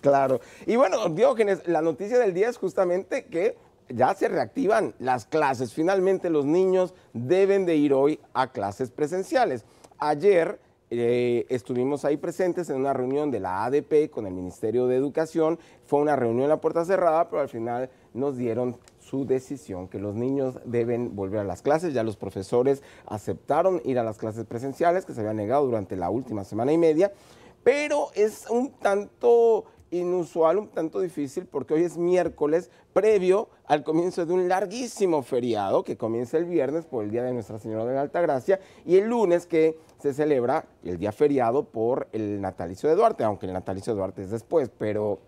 Claro. Y bueno, Diógenes, la noticia del día es justamente que ya se reactivan las clases. Finalmente los niños deben de ir hoy a clases presenciales. Ayer eh, estuvimos ahí presentes en una reunión de la ADP con el Ministerio de Educación. Fue una reunión a puerta cerrada, pero al final nos dieron su decisión, que los niños deben volver a las clases. Ya los profesores aceptaron ir a las clases presenciales que se habían negado durante la última semana y media, pero es un tanto inusual, un tanto difícil, porque hoy es miércoles, previo al comienzo de un larguísimo feriado que comienza el viernes por el Día de Nuestra Señora de la Alta Gracia y el lunes que se celebra el día feriado por el natalicio de Duarte, aunque el natalicio de Duarte es después, pero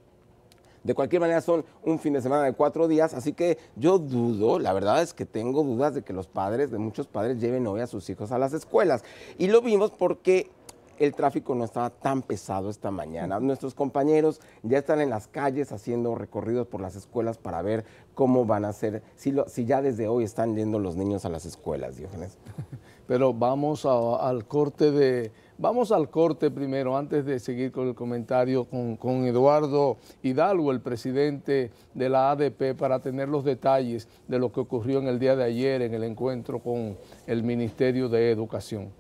de cualquier manera son un fin de semana de cuatro días, así que yo dudo, la verdad es que tengo dudas de que los padres, de muchos padres, lleven hoy a sus hijos a las escuelas. Y lo vimos porque el tráfico no estaba tan pesado esta mañana. Nuestros compañeros ya están en las calles haciendo recorridos por las escuelas para ver cómo van a ser, si, ya desde hoy están yendo los niños a las escuelas, Diógenes. Pero vamos al corte de... Vamos al corte primero, antes de seguir con el comentario con, Eduardo Hidalgo, el presidente de la ADP, para tener los detalles de lo que ocurrió en el día de ayer en el encuentro con el Ministerio de Educación.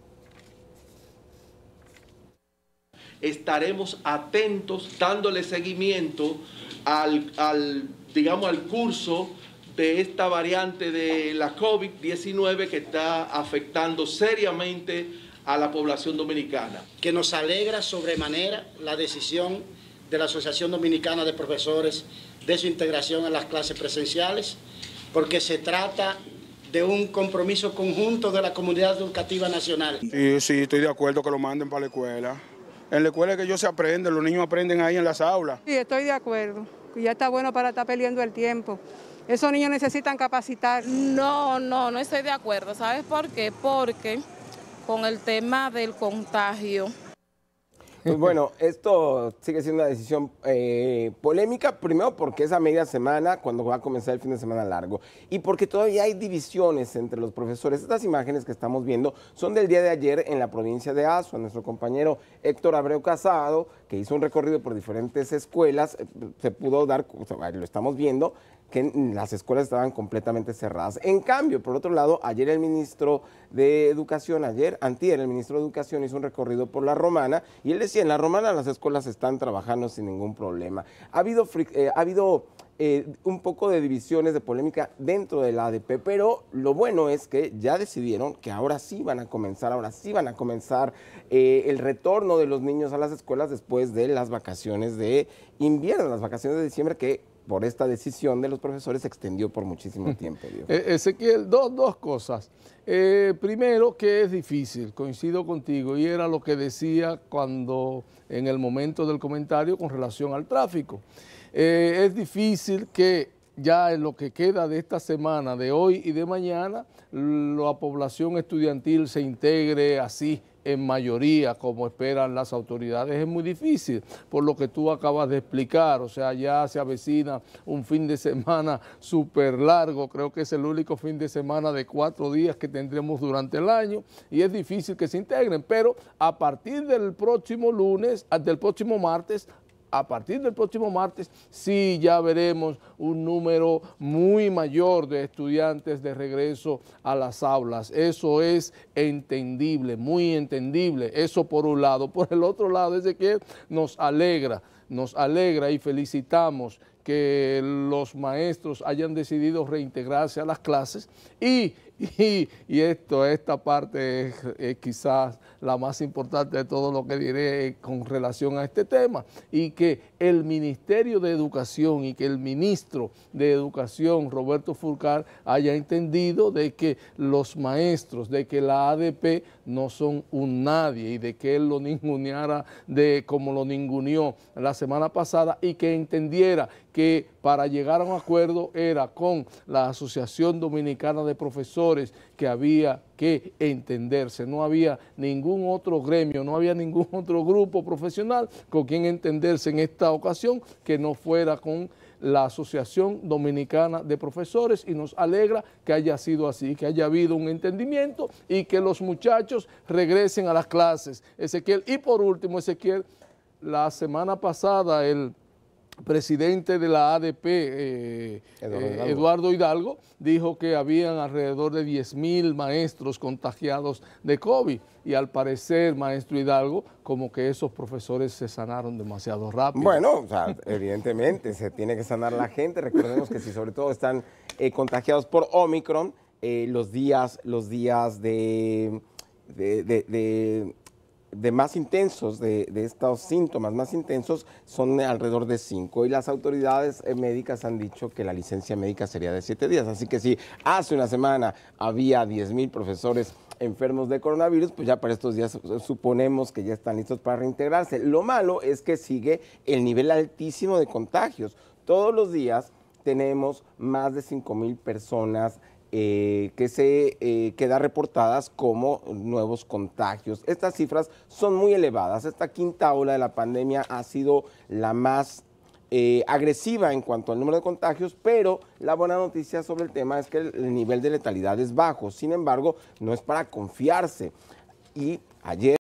estaremos atentos, dándole seguimiento al, digamos, al curso de esta variante de la COVID-19 que está afectando seriamente a la población dominicana. Que nos alegra sobremanera la decisión de la Asociación Dominicana de Profesores de su integración a las clases presenciales, porque se trata de un compromiso conjunto de la comunidad educativa nacional. sí, estoy de acuerdo que lo manden para la escuela en la escuela que ellos se aprenden, los niños aprenden ahí en las aulas. Sí, estoy de acuerdo. Ya está bueno para estar perdiendo el tiempo. Esos niños necesitan capacitar. No, no, no estoy de acuerdo. ¿Sabes por qué? Porque con el tema del contagio, pues bueno, esto sigue siendo una decisión eh, polémica, primero porque es a media semana cuando va a comenzar el fin de semana largo y porque todavía hay divisiones entre los profesores. Estas imágenes que estamos viendo son del día de ayer en la provincia de Asua. Nuestro compañero Héctor Abreu Casado, que hizo un recorrido por diferentes escuelas, eh, se pudo dar, lo estamos viendo, que las escuelas estaban completamente cerradas. En cambio, por otro lado, ayer el ministro de Educación, ayer, antier, el ministro de Educación hizo un recorrido por la Romana y él decía, en la Romana las escuelas están trabajando sin ningún problema. Ha habido, eh, ha habido eh, un poco de divisiones, de polémica dentro del ADP, pero lo bueno es que ya decidieron que ahora sí van a comenzar, ahora sí van a comenzar eh, el retorno de los niños a las escuelas después de las vacaciones de invierno, las vacaciones de diciembre que por esta decisión de los profesores se extendió por muchísimo tiempo. Eh, Ezequiel, dos, cosas. Eh, primero, que es difícil, coincido contigo, y era lo que decía cuando en el momento del comentario con relación al tráfico. Eh, es difícil que ya en lo que queda de esta semana, de hoy y de mañana, la población estudiantil se integre así en mayoría, como esperan las autoridades, es muy difícil, por lo que tú acabas de explicar, o sea, ya se avecina un fin de semana súper largo, creo que es el único fin de semana de cuatro días que tendremos durante el año, y es difícil que se integren, pero a partir del próximo lunes, del próximo martes, a partir del próximo martes sí ya veremos un número muy mayor de estudiantes de regreso a las aulas. Eso es entendible, muy entendible. Eso por un lado. Por el otro lado, es de que nos alegra nos alegra y felicitamos que los maestros hayan decidido reintegrarse a las clases y, y, esto, esta parte es, quizás la más importante de todo lo que diré con relación a este tema y que el Ministerio de Educación y que el Ministro de Educación, Roberto Furcar, haya entendido de que los maestros, de que la ADP no son un nadie y de que él lo ninguneara de como lo ninguneó la semana pasada y que entendiera que para llegar a un acuerdo era con la Asociación Dominicana de Profesores que había que entenderse. No había ningún otro gremio, no había ningún otro grupo profesional con quien entenderse en esta ocasión que no fuera con la Asociación Dominicana de Profesores y nos alegra que haya sido así, que haya habido un entendimiento y que los muchachos regresen a las clases. Ezequiel, y por último, Ezequiel, la semana pasada el presidente de la ADP, eh, eh, Eduardo, Hidalgo. dijo que habían alrededor de 10 mil maestros contagiados de COVID. Y al parecer, maestro Hidalgo, como que esos profesores se sanaron demasiado rápido. Bueno, evidentemente se tiene que sanar la gente. Recordemos que si sobre todo están eh, contagiados por Omicron, los días, los días de de más intensos, de, estos síntomas más intensos, son alrededor de cinco. Y las autoridades eh, médicas han dicho que la licencia médica sería de siete días. Así que si hace una semana había 10.000 mil profesores enfermos de coronavirus, pues ya para estos días eh, suponemos que ya están listos para reintegrarse. Lo malo es que sigue el nivel altísimo de contagios. Todos los días tenemos más de 5 mil personas eh, que se eh, reportadas como nuevos contagios. Estas cifras son muy elevadas. Esta quinta ola de la pandemia ha sido la más eh, agresiva en cuanto al número de contagios, pero la buena noticia sobre el tema es que el nivel de letalidad es bajo. Sin embargo, no es para confiarse. Y ayer